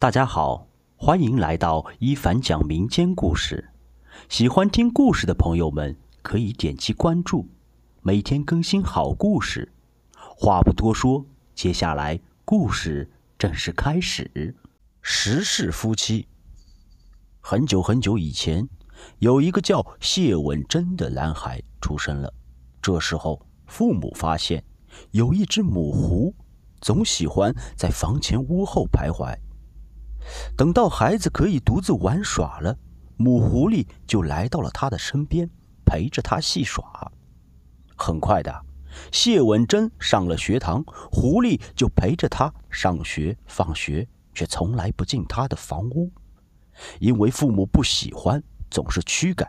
大家好，欢迎来到一凡讲民间故事。喜欢听故事的朋友们可以点击关注，每天更新好故事。话不多说，接下来故事正式开始。十世夫妻。很久很久以前，有一个叫谢文珍的男孩出生了。这时候，父母发现有一只母狐，总喜欢在房前屋后徘徊。等到孩子可以独自玩耍了，母狐狸就来到了他的身边，陪着他戏耍。很快的，谢文珍上了学堂，狐狸就陪着他上学、放学，却从来不进他的房屋，因为父母不喜欢，总是驱赶。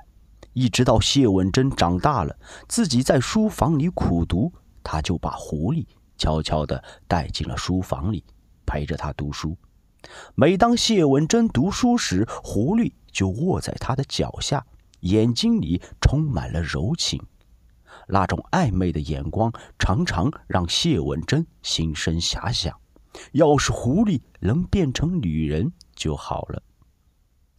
一直到谢文珍长大了，自己在书房里苦读，他就把狐狸悄悄地带进了书房里，陪着他读书。每当谢文珍读书时，狐狸就卧在他的脚下，眼睛里充满了柔情，那种暧昧的眼光常常让谢文珍心生遐想。要是狐狸能变成女人就好了。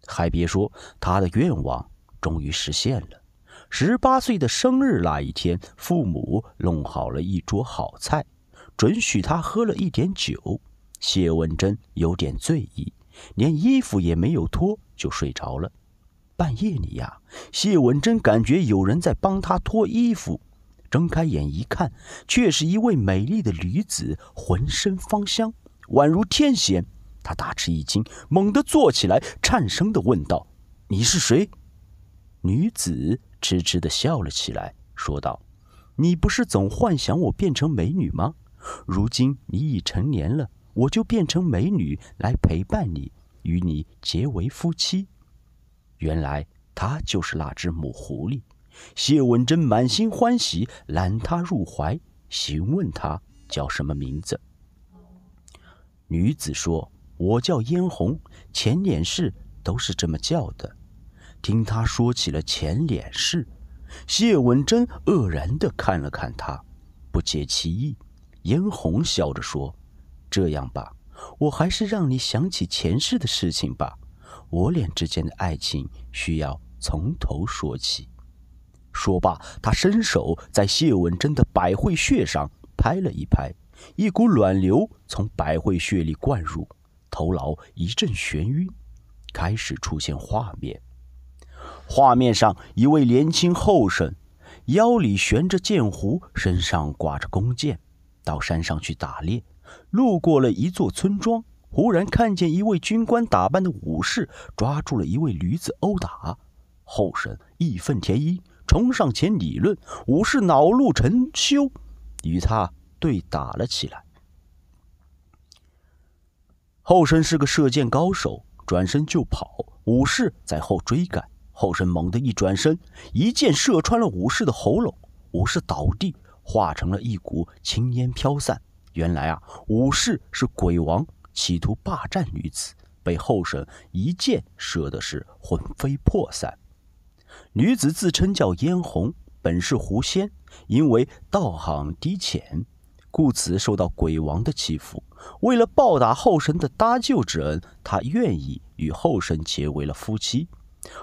还别说，他的愿望终于实现了。十八岁的生日那一天，父母弄好了一桌好菜，准许他喝了一点酒。谢文珍有点醉意，连衣服也没有脱就睡着了。半夜里呀，谢文珍感觉有人在帮他脱衣服，睁开眼一看，却是一位美丽的女子，浑身芳香，宛如天仙。他大吃一惊，猛地坐起来，颤声地问道：“你是谁？”女子痴痴地笑了起来，说道：“你不是总幻想我变成美女吗？如今你已成年了。”我就变成美女来陪伴你，与你结为夫妻。原来她就是那只母狐狸。谢文贞满心欢喜，揽她入怀，询问她叫什么名字。女子说：“我叫嫣红，前脸氏都是这么叫的。”听她说起了前脸氏，谢文贞愕然地看了看她，不解其意。嫣红笑着说。这样吧，我还是让你想起前世的事情吧。我俩之间的爱情需要从头说起。说罢，他伸手在谢文珍的百会穴上拍了一拍，一股暖流从百会穴里灌入，头脑一阵眩晕，开始出现画面。画面上，一位年轻后生，腰里悬着剑壶，身上挂着弓箭，到山上去打猎。路过了一座村庄，忽然看见一位军官打扮的武士抓住了一位驴子殴打，后生义愤填膺，冲上前理论，武士恼怒成羞，与他对打了起来。后生是个射箭高手，转身就跑，武士在后追赶，后生猛地一转身，一箭射穿了武士的喉咙，武士倒地，化成了一股青烟飘散。原来啊，武士是鬼王，企图霸占女子，被后生一箭射的是魂飞魄散。女子自称叫嫣红，本是狐仙，因为道行低浅，故此受到鬼王的欺负。为了报答后生的搭救之恩，她愿意与后生结为了夫妻。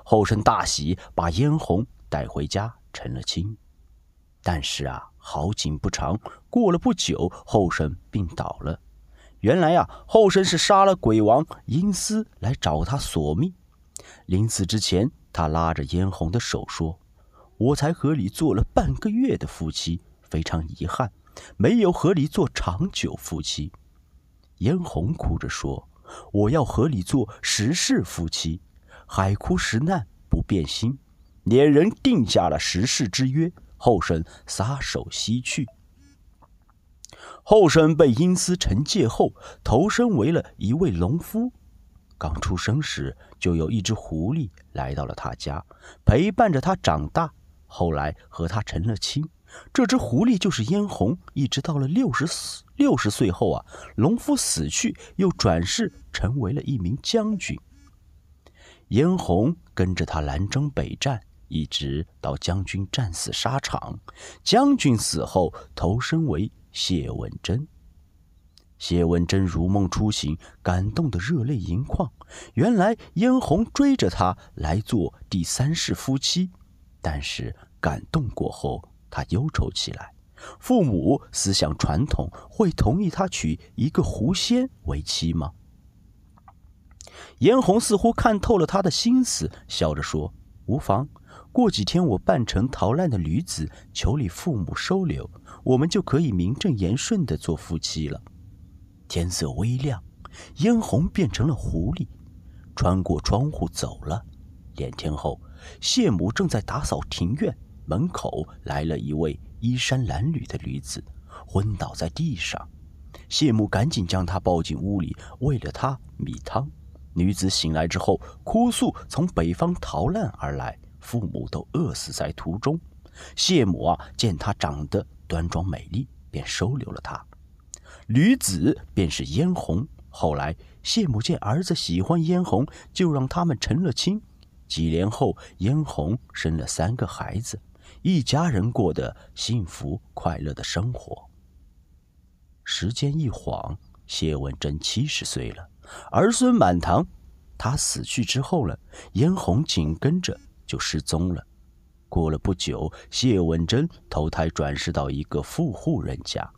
后生大喜，把嫣红带回家，成了亲。但是啊，好景不长，过了不久，后生病倒了。原来啊，后生是杀了鬼王阴司来找他索命。临死之前，他拉着嫣红的手说：“我才和你做了半个月的夫妻，非常遗憾，没有和你做长久夫妻。”嫣红哭着说：“我要和你做十世夫妻，海枯石烂不变心。”两人定下了十世之约。后生撒手西去。后生被阴司惩戒后，投身为了一位农夫。刚出生时，就有一只狐狸来到了他家，陪伴着他长大，后来和他成了亲。这只狐狸就是嫣红。一直到了六十四、六十岁后啊，农夫死去，又转世成为了一名将军。嫣红跟着他南征北战。一直到将军战死沙场，将军死后投身为谢文珍。谢文珍如梦初醒，感动得热泪盈眶。原来嫣红追着他来做第三世夫妻，但是感动过后，他忧愁起来：父母思想传统会同意他娶一个狐仙为妻吗？嫣红似乎看透了他的心思，笑着说。无妨，过几天我扮成逃难的女子，求你父母收留，我们就可以名正言顺的做夫妻了。天色微亮，嫣红变成了狐狸，穿过窗户走了。两天后，谢母正在打扫庭院，门口来了一位衣衫褴褛的女子，昏倒在地上。谢母赶紧将她抱进屋里，喂了她米汤。女子醒来之后，哭诉从北方逃难而来，父母都饿死在途中。谢母啊，见她长得端庄美丽，便收留了她。女子便是嫣红。后来，谢母见儿子喜欢嫣红，就让他们成了亲。几年后，嫣红生了三个孩子，一家人过得幸福快乐的生活。时间一晃，谢文珍七十岁了。儿孙满堂，他死去之后呢，嫣红紧跟着就失踪了。过了不久，谢文珍投胎转世到一个富户人家，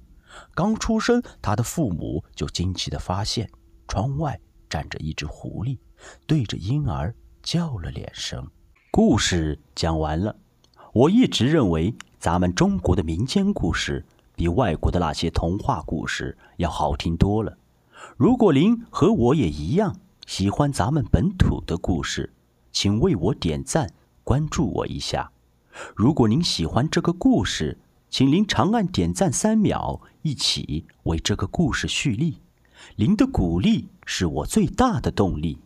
刚出生，他的父母就惊奇地发现，窗外站着一只狐狸，对着婴儿叫了两声。故事讲完了，我一直认为咱们中国的民间故事比外国的那些童话故事要好听多了。如果您和我也一样喜欢咱们本土的故事，请为我点赞关注我一下。如果您喜欢这个故事，请您长按点赞三秒，一起为这个故事蓄力。您的鼓励是我最大的动力。